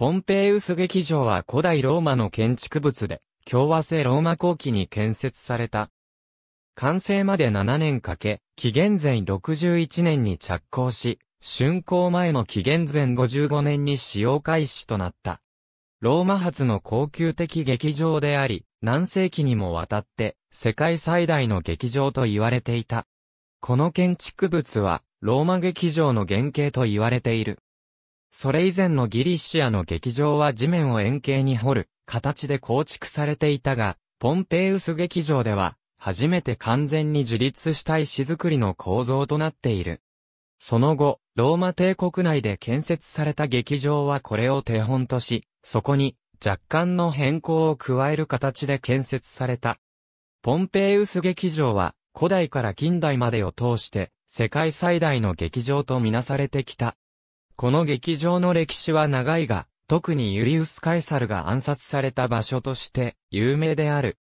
ポンペイウス劇場は古代ローマの建築物で、共和制ローマ後期に建設された。完成まで7年かけ、紀元前61年に着工し、竣工前の紀元前55年に使用開始となった。ローマ発の高級的劇場であり、何世紀にもわたって世界最大の劇場と言われていた。この建築物はローマ劇場の原型と言われている。それ以前のギリシアの劇場は地面を円形に掘る形で構築されていたが、ポンペイウス劇場では、初めて完全に自立した石造りの構造となっている。その後、ローマ帝国内で建設された劇場はこれを手本とし、そこに若干の変更を加える形で建設された。ポンペイウス劇場は古代から近代までを通して世界最大の劇場とみなされてきた。この劇場の歴史は長いが、特にユリウス・カエサルが暗殺された場所として有名である。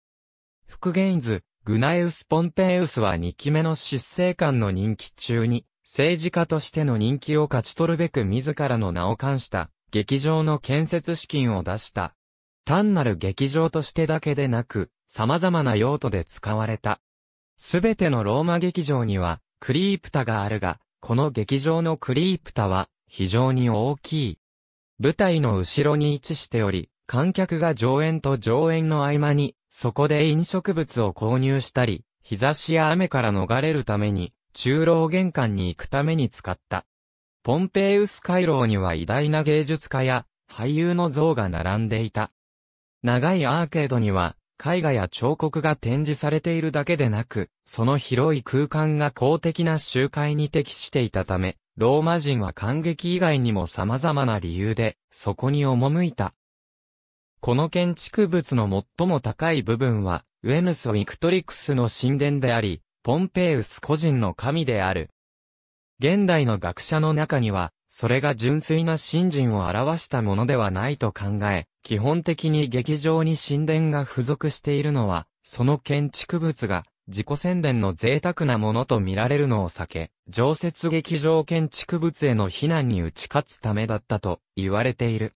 復元図、グナエウス・ポンペイウスは2期目の執政官の任期中に、政治家としての人気を勝ち取るべく自らの名を冠した、劇場の建設資金を出した。単なる劇場としてだけでなく、様々な用途で使われた。すべてのローマ劇場には、クリープタがあるが、この劇場のクリープタは、非常に大きい。舞台の後ろに位置しており、観客が上演と上演の合間に、そこで飲食物を購入したり、日差しや雨から逃れるために、中老玄関に行くために使った。ポンペイウス回廊には偉大な芸術家や俳優の像が並んでいた。長いアーケードには絵画や彫刻が展示されているだけでなく、その広い空間が公的な集会に適していたため、ローマ人は感激以外にも様々な理由で、そこに赴いた。この建築物の最も高い部分は、ウェヌス・ウィクトリクスの神殿であり、ポンペイウス個人の神である。現代の学者の中には、それが純粋な神人を表したものではないと考え、基本的に劇場に神殿が付属しているのは、その建築物が自己宣伝の贅沢なものと見られるのを避け、常設劇場建築物への避難に打ち勝つためだったと言われている。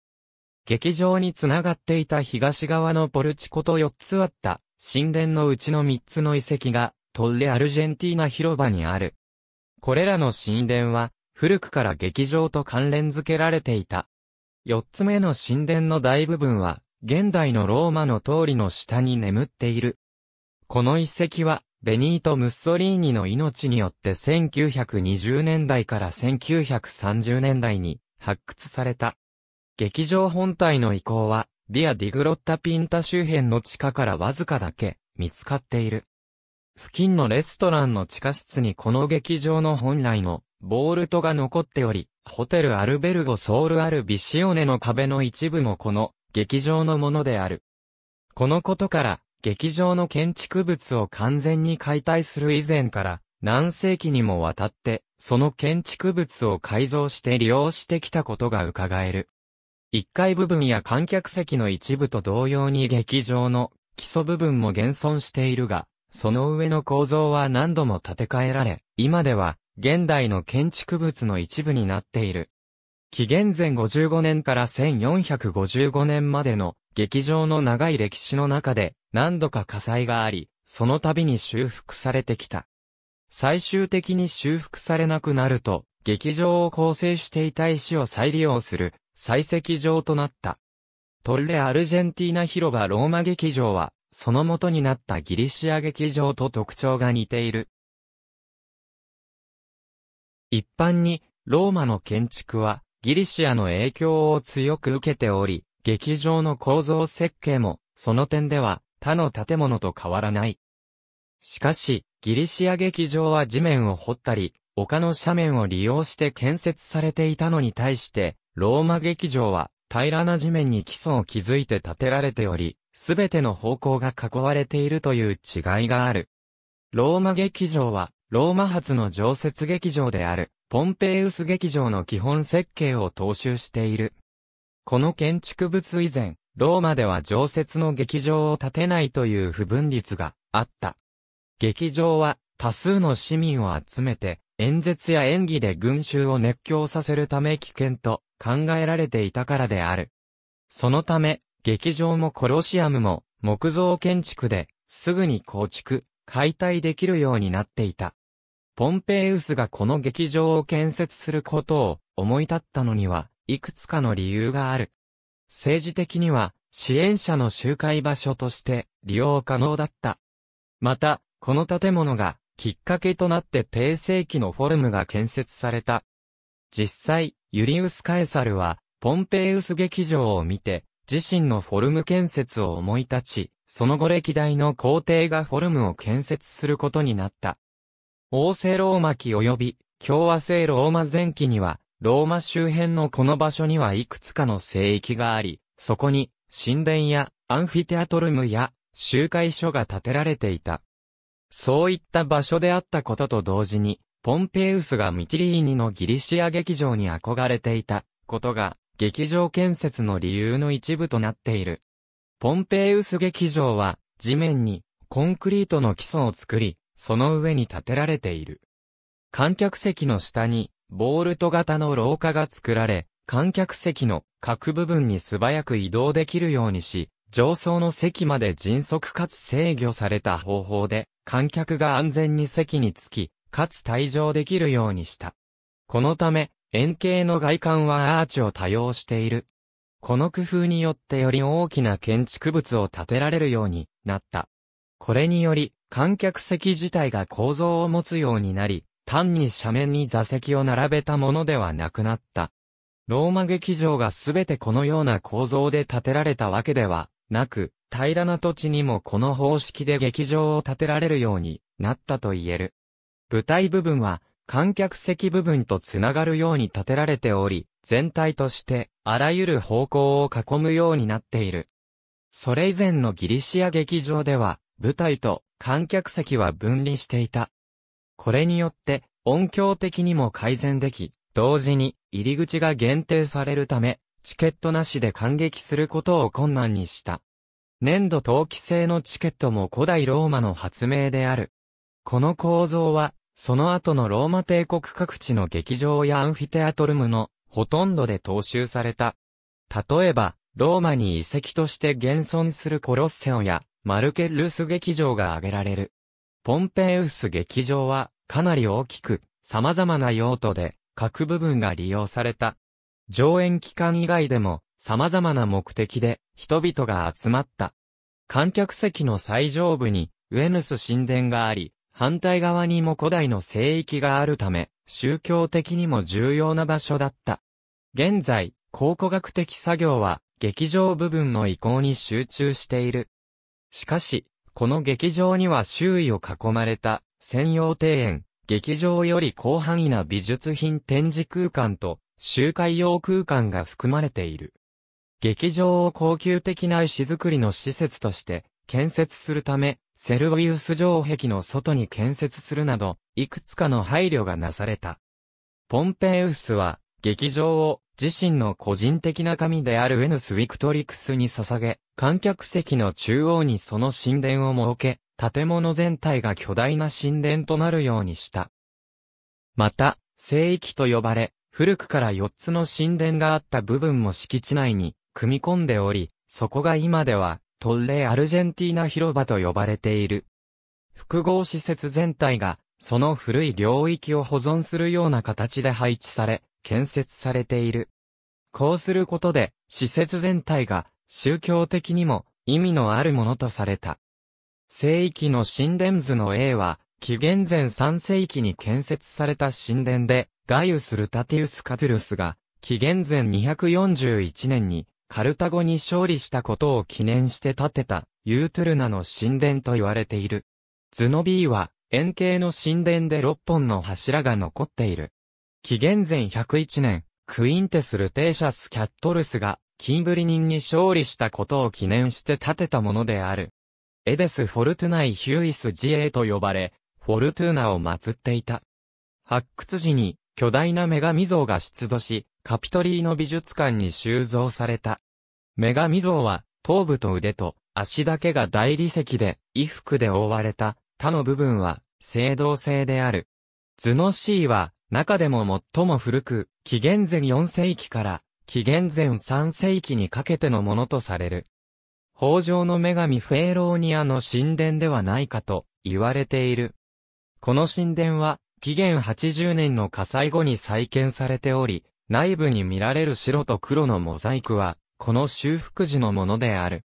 劇場につながっていた東側のポルチコと4つあった神殿のうちの3つの遺跡がトッレ・アルジェンティーナ広場にある。これらの神殿は古くから劇場と関連づけられていた。4つ目の神殿の大部分は現代のローマの通りの下に眠っている。この遺跡は、ベニート・ムッソリーニの命によって1920年代から1930年代に発掘された。劇場本体の遺構は、ビア・ディグロッタ・ピンタ周辺の地下からわずかだけ見つかっている。付近のレストランの地下室にこの劇場の本来のボールトが残っており、ホテルアルベルゴ・ソウル・アルビシオネの壁の一部もこの劇場のものである。このことから、劇場の建築物を完全に解体する以前から何世紀にもわたってその建築物を改造して利用してきたことが伺える。1階部分や観客席の一部と同様に劇場の基礎部分も現存しているが、その上の構造は何度も建て替えられ、今では現代の建築物の一部になっている。紀元前55年から1455年までの劇場の長い歴史の中で何度か火災があり、その度に修復されてきた。最終的に修復されなくなると、劇場を構成していた石を再利用する、採石場となった。トルレ・アルジェンティーナ広場ローマ劇場は、その元になったギリシア劇場と特徴が似ている。一般に、ローマの建築は、ギリシアの影響を強く受けており、劇場の構造設計も、その点では、他の建物と変わらない。しかし、ギリシア劇場は地面を掘ったり、丘の斜面を利用して建設されていたのに対して、ローマ劇場は平らな地面に基礎を築いて建てられており、すべての方向が囲われているという違いがある。ローマ劇場は、ローマ発の常設劇場である、ポンペイウス劇場の基本設計を踏襲している。この建築物以前、ローマでは常設の劇場を建てないという不分率があった。劇場は多数の市民を集めて演説や演技で群衆を熱狂させるため危険と考えられていたからである。そのため、劇場もコロシアムも木造建築ですぐに構築、解体できるようになっていた。ポンペイウスがこの劇場を建設することを思い立ったのにはいくつかの理由がある。政治的には、支援者の集会場所として利用可能だった。また、この建物がきっかけとなって低世紀のフォルムが建設された。実際、ユリウス・カエサルは、ポンペイウス劇場を見て、自身のフォルム建設を思い立ち、その後歴代の皇帝がフォルムを建設することになった。王政ローマ期及び、共和政ローマ前期には、ローマ周辺のこの場所にはいくつかの聖域があり、そこに神殿やアンフィテアトルムや集会所が建てられていた。そういった場所であったことと同時に、ポンペウスがミチリーニのギリシア劇場に憧れていたことが、劇場建設の理由の一部となっている。ポンペウス劇場は、地面にコンクリートの基礎を作り、その上に建てられている。観客席の下にボールト型の廊下が作られ、観客席の各部分に素早く移動できるようにし、上層の席まで迅速かつ制御された方法で、観客が安全に席につき、かつ退場できるようにした。このため、円形の外観はアーチを多用している。この工夫によってより大きな建築物を建てられるようになった。これにより、観客席自体が構造を持つようになり、単に斜面に座席を並べたものではなくなった。ローマ劇場がすべてこのような構造で建てられたわけではなく、平らな土地にもこの方式で劇場を建てられるようになったと言える。舞台部分は観客席部分とつながるように建てられており、全体としてあらゆる方向を囲むようになっている。それ以前のギリシア劇場では、舞台と観客席は分離していた。これによって音響的にも改善でき、同時に入り口が限定されるため、チケットなしで感激することを困難にした。粘土陶器製のチケットも古代ローマの発明である。この構造は、その後のローマ帝国各地の劇場やアンフィテアトルムのほとんどで踏襲された。例えば、ローマに遺跡として現存するコロッセオやマルケルス劇場が挙げられる。ポンペイウス劇場はかなり大きく、様々な用途で各部分が利用された。上演期間以外でも様々な目的で人々が集まった。観客席の最上部にウェヌス神殿があり、反対側にも古代の聖域があるため、宗教的にも重要な場所だった。現在、考古学的作業は劇場部分の移行に集中している。しかし、この劇場には周囲を囲まれた専用庭園、劇場より広範囲な美術品展示空間と集会用空間が含まれている。劇場を高級的な石造りの施設として建設するため、セルウィウス城壁の外に建設するなど、いくつかの配慮がなされた。ポンペイウスは劇場を自身の個人的な神であるウェヌス・ウィクトリクスに捧げ、観客席の中央にその神殿を設け、建物全体が巨大な神殿となるようにした。また、聖域と呼ばれ、古くから4つの神殿があった部分も敷地内に組み込んでおり、そこが今ではトッレ・アルジェンティーナ広場と呼ばれている。複合施設全体がその古い領域を保存するような形で配置され、建設されている。こうすることで、施設全体が宗教的にも意味のあるものとされた。聖域の神殿図の A は、紀元前3世紀に建設された神殿で、ガイウス・ルタティウス・カトゥルスが、紀元前241年に、カルタゴに勝利したことを記念して建てた、ユートゥルナの神殿と言われている。図の B は、円形の神殿で6本の柱が残っている。紀元前101年、クインテス・ルテーシャス・キャットルスが、キンブリ人に勝利したことを記念して建てたものである。エデス・フォルトゥナイ・ヒュイス・ジエーと呼ばれ、フォルトゥーナを祀っていた。発掘時に、巨大な女神像が出土し、カピトリーの美術館に収蔵された。女神像は、頭部と腕と足だけが大理石で、衣服で覆われた、他の部分は、青銅製である。図の C は、中でも最も古く、紀元前4世紀から紀元前3世紀にかけてのものとされる。法上の女神フェーローニアの神殿ではないかと言われている。この神殿は紀元80年の火災後に再建されており、内部に見られる白と黒のモザイクは、この修復時のものである。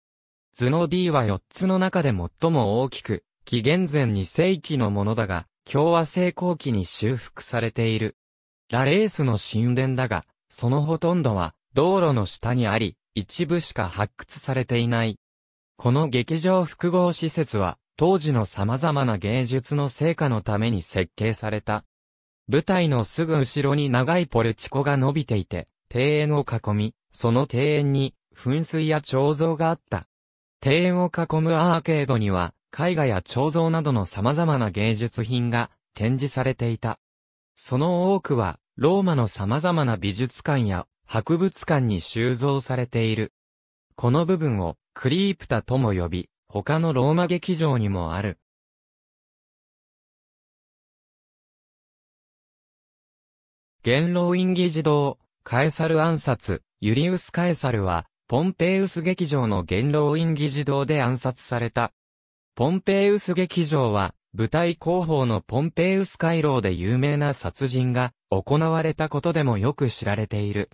図の D は4つの中で最も大きく、紀元前2世紀のものだが、共和成功期に修復されている。ラレースの神殿だが、そのほとんどは道路の下にあり、一部しか発掘されていない。この劇場複合施設は、当時の様々な芸術の成果のために設計された。舞台のすぐ後ろに長いポルチコが伸びていて、庭園を囲み、その庭園に噴水や彫像があった。庭園を囲むアーケードには、絵画や彫像などの様々な芸術品が展示されていた。その多くは、ローマの様々な美術館や博物館に収蔵されている。この部分をクリープタとも呼び、他のローマ劇場にもある。元老院議事堂、カエサル暗殺、ユリウス・カエサルは、ポンペイウス劇場の元老院議事堂で暗殺された。ポンペイウス劇場は、舞台広報のポンペイウス回廊で有名な殺人が行われたことでもよく知られている。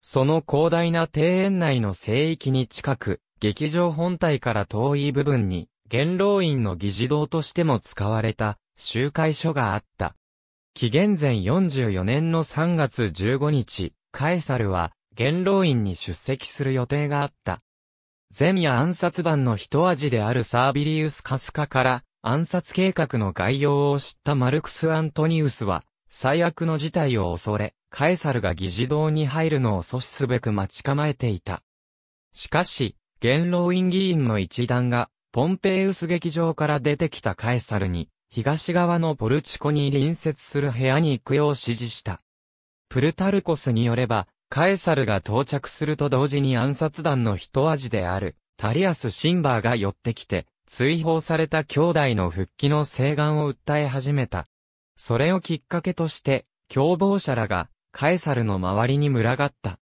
その広大な庭園内の聖域に近く、劇場本体から遠い部分に、元老院の議事堂としても使われた集会所があった。紀元前44年の3月15日、カエサルは元老院に出席する予定があった。前夜暗殺団の一味であるサービリウス・カスカから暗殺計画の概要を知ったマルクス・アントニウスは、最悪の事態を恐れ、カエサルが議事堂に入るのを阻止すべく待ち構えていた。しかし、元老院議員の一団が、ポンペイウス劇場から出てきたカエサルに、東側のポルチコに隣接する部屋に行くよう指示した。プルタルコスによれば、カエサルが到着すると同時に暗殺団の一味である、タリアス・シンバーが寄ってきて、追放された兄弟の復帰の請願を訴え始めた。それをきっかけとして、共謀者らが、カエサルの周りに群がった。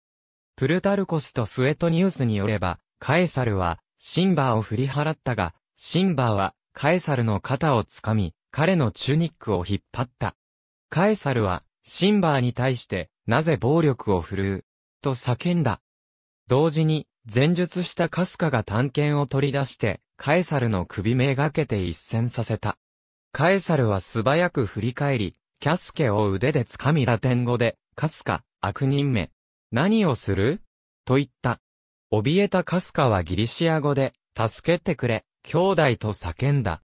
プルタルコスとスウェトニュースによれば、カエサルは、シンバーを振り払ったが、シンバーは、カエサルの肩をつかみ、彼のチュニックを引っ張った。カエサルは、シンバーに対して、なぜ暴力を振るう、と叫んだ。同時に、前述したカスカが探検を取り出して、カエサルの首めがけて一戦させた。カエサルは素早く振り返り、キャスケを腕で掴みラテン語で、カスカ、悪人目。何をすると言った。怯えたカスカはギリシア語で、助けてくれ、兄弟と叫んだ。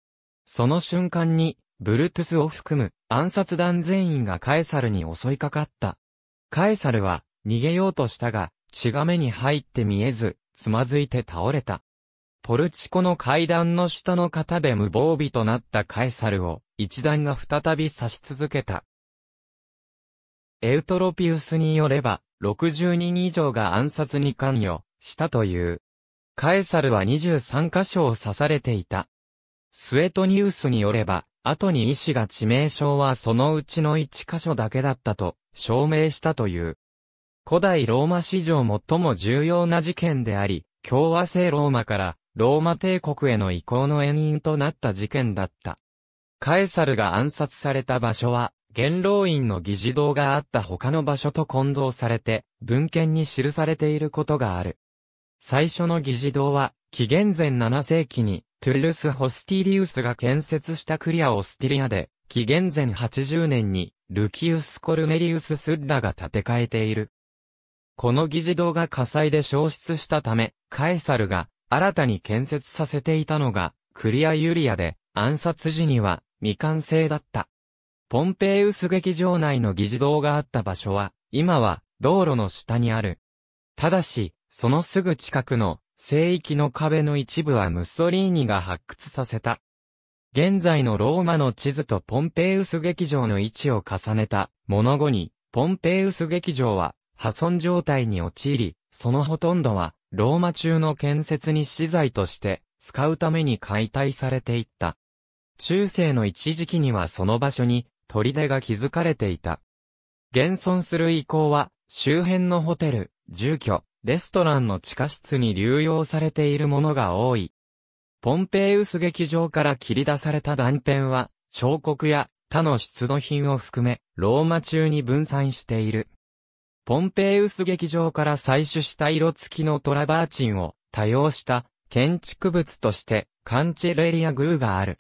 その瞬間に、ブルトゥスを含む暗殺団全員がカエサルに襲いかかった。カエサルは逃げようとしたが、血が目に入って見えず、つまずいて倒れた。ポルチコの階段の下の方で無防備となったカエサルを、一段が再び刺し続けた。エウトロピウスによれば、60人以上が暗殺に関与したという。カエサルは23箇所を刺されていた。スエトニウスによれば、後に医師が致命傷はそのうちの1箇所だけだったと証明したという。古代ローマ史上最も重要な事件であり、共和制ローマからローマ帝国への移行の延因となった事件だった。カエサルが暗殺された場所は、元老院の議事堂があった他の場所と混同されて、文献に記されていることがある。最初の議事堂は、紀元前7世紀に、トゥルス・ホスティリウスが建設したクリア・オスティリアで、紀元前80年に、ルキウス・コルネリウス・スッラが建て替えている。この議事堂が火災で消失したため、カエサルが新たに建設させていたのが、クリア・ユリアで、暗殺時には未完成だった。ポンペイウス劇場内の議事堂があった場所は、今は道路の下にある。ただし、そのすぐ近くの聖域の壁の一部はムッソリーニが発掘させた現在のローマの地図とポンペイウス劇場の位置を重ねたもの後に、ポンペイウス劇場は破損状態に陥り、そのほとんどはローマ中の建設に資材として使うために解体されていった。中世の一時期にはその場所に砦が築かれていた。現存する遺構は周辺のホテル、住居、レストランの地下室に流用されているものが多い。ポンペイウス劇場から切り出された断片は、彫刻や他の出土品を含め、ローマ中に分散している。ポンペイウス劇場から採取した色付きのトラバーチンを多用した建築物としてカンチェレリア宮がある。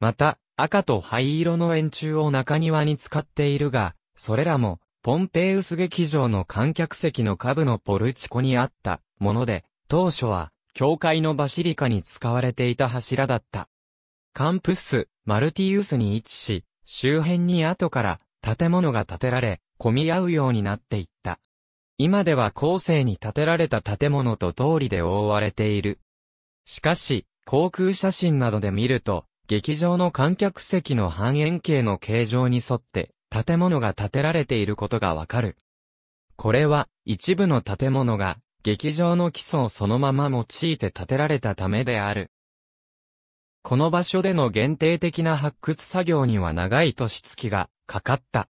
また、赤と灰色の円柱を中庭に使っているが、それらもポンペイウス劇場の観客席の下部のポルチコにあったもので、当初は教会のバシリカに使われていた柱だった。カンプス、マルティウスに位置し、周辺に後から建物が建てられ、混み合うようになっていった。今では後世に建てられた建物と通りで覆われている。しかし、航空写真などで見ると、劇場の観客席の半円形の形状に沿って、建物が建てられていることがわかる。これは、一部の建物が劇場の基礎をそのまま用いて建てられたためである。この場所での限定的な発掘作業には長い年月がかかった。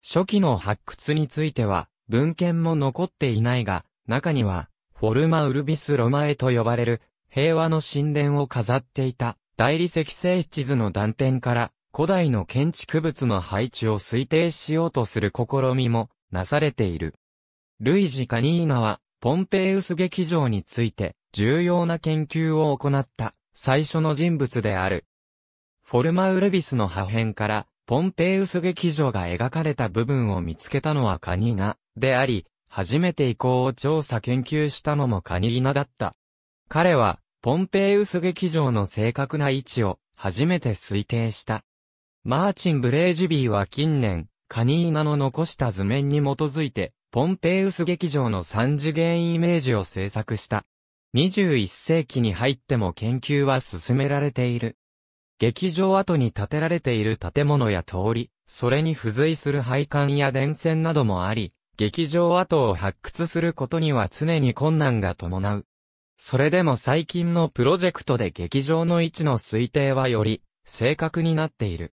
初期の発掘については文献も残っていないが、中にはフォルマ・ウルビス・ロマエと呼ばれる平和の神殿を飾っていた大理石製地図の断点から古代の建築物の配置を推定しようとする試みもなされている。ルイジ・カニーナはポンペイウス劇場について重要な研究を行った最初の人物である。フォルマウルビスの破片からポンペイウス劇場が描かれた部分を見つけたのはカニナであり、初めて遺構を調査研究したのもカニナだった。彼はポンペイウス劇場の正確な位置を初めて推定した。マーチン・ブレージビーは近年、カニーナの残した図面に基づいて、ポンペイウス劇場の三次元イメージを制作した。21世紀に入っても研究は進められている。劇場跡に建てられている建物や通り、それに付随する配管や電線などもあり、劇場跡を発掘することには常に困難が伴う。それでも最近のプロジェクトで劇場の位置の推定はより正確になっている。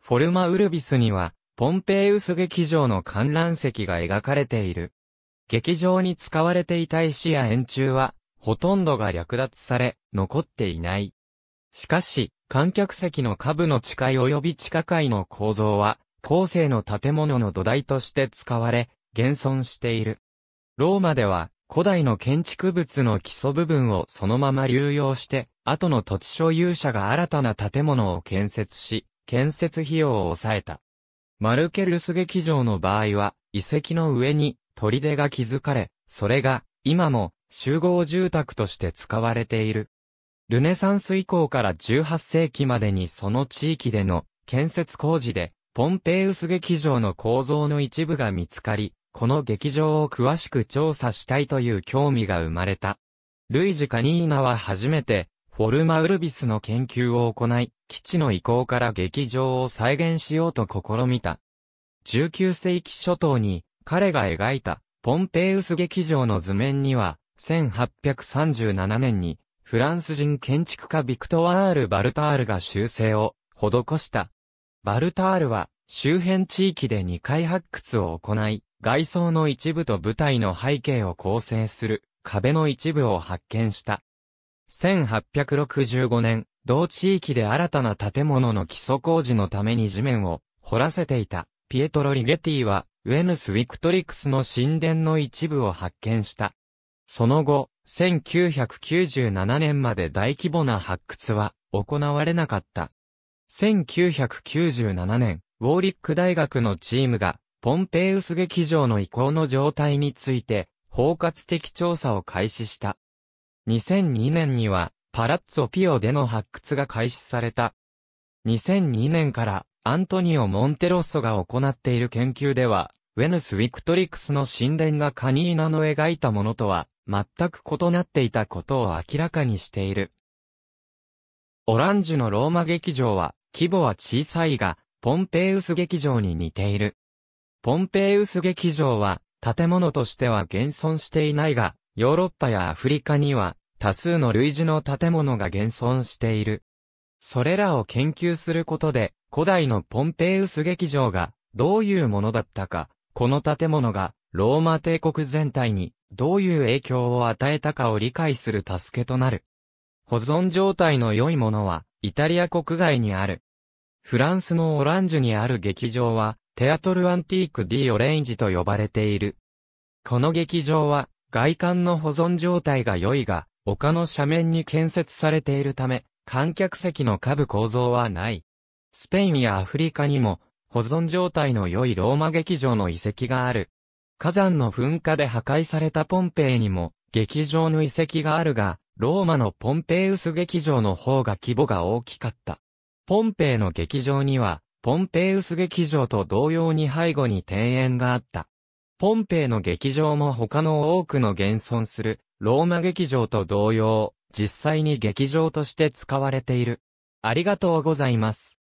フォルマウルビスにはポンペイウス劇場の観覧席が描かれている。劇場に使われていた石や円柱は、ほとんどが略奪され、残っていない。しかし、観客席の下部の地下及び地下階の構造は、後世の建物の土台として使われ、現存している。ローマでは、古代の建築物の基礎部分をそのまま流用して、後の土地所有者が新たな建物を建設し、建設費用を抑えた。マルケルス劇場の場合は、遺跡の上に砦が築かれ、それが今も集合住宅として使われている。ルネサンス以降から18世紀までにその地域での建設工事で、ポンペイウス劇場の構造の一部が見つかり、この劇場を詳しく調査したいという興味が生まれた。ルイジ・カニーナは初めてフォルマウルビスの研究を行い、基地の移行から劇場を再現しようと試みた。19世紀初頭に彼が描いたポンペイウス劇場の図面には、1837年にフランス人建築家ビクトワール・バルタールが修正を施した。バルタールは周辺地域で2回発掘を行い、外装の一部と舞台の背景を構成する壁の一部を発見した。1865年、同地域で新たな建物の基礎工事のために地面を掘らせていたピエトロ・リゲティは、ウェヌス・ウィクトリクスの神殿の一部を発見した。その後、1997年まで大規模な発掘は行われなかった。1997年、ウォーリック大学のチームが、ポンペイウス劇場の移行の状態について、包括的調査を開始した。2002年には、パラッツォピオでの発掘が開始された。2002年からアントニオ・モンテロッソが行っている研究では、ウェヌス・ウィクトリクスの神殿がカニーナの描いたものとは全く異なっていたことを明らかにしている。オランジュのローマ劇場は規模は小さいが、ポンペイウス劇場に似ている。ポンペイウス劇場は建物としては現存していないが、ヨーロッパやアフリカには多数の類似の建物が現存している。それらを研究することで、古代のポンペイウス劇場がどういうものだったか、この建物がローマ帝国全体にどういう影響を与えたかを理解する助けとなる。保存状態の良いものは、イタリア国外にある。フランスのオランジュにある劇場は、テアトルアンティーク・ディ・オレンジと呼ばれている。この劇場は、外観の保存状態が良いが、丘の斜面に建設されているため、観客席の下部構造はない。スペインやアフリカにも、保存状態の良いローマ劇場の遺跡がある。火山の噴火で破壊されたポンペイにも、劇場の遺跡があるが、ローマのポンペイウス劇場の方が規模が大きかった。ポンペイの劇場には、ポンペイウス劇場と同様に背後に庭園があった。ポンペイの劇場も他の多くの現存する、ローマ劇場と同様、実際に劇場として使われている。ありがとうございます。